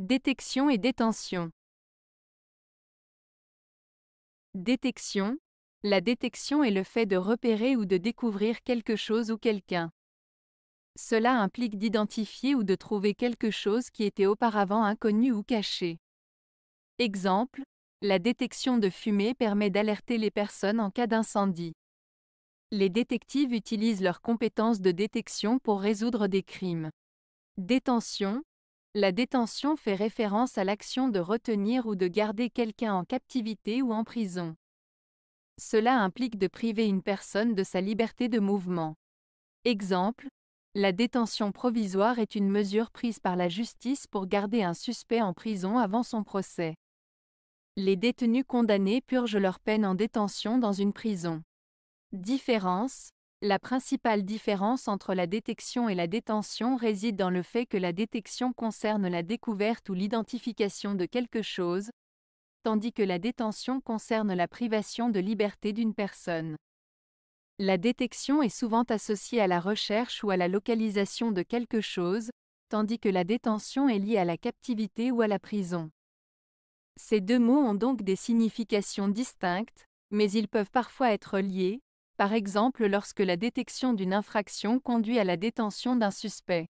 Détection et détention. Détection. La détection est le fait de repérer ou de découvrir quelque chose ou quelqu'un. Cela implique d'identifier ou de trouver quelque chose qui était auparavant inconnu ou caché. Exemple, la détection de fumée permet d'alerter les personnes en cas d'incendie. Les détectives utilisent leurs compétences de détection pour résoudre des crimes. Détention, la détention fait référence à l'action de retenir ou de garder quelqu'un en captivité ou en prison. Cela implique de priver une personne de sa liberté de mouvement. Exemple, la détention provisoire est une mesure prise par la justice pour garder un suspect en prison avant son procès. Les détenus condamnés purgent leur peine en détention dans une prison. Différence, la principale différence entre la détection et la détention réside dans le fait que la détection concerne la découverte ou l'identification de quelque chose, tandis que la détention concerne la privation de liberté d'une personne. La détection est souvent associée à la recherche ou à la localisation de quelque chose, tandis que la détention est liée à la captivité ou à la prison. Ces deux mots ont donc des significations distinctes, mais ils peuvent parfois être liés, par exemple lorsque la détection d'une infraction conduit à la détention d'un suspect.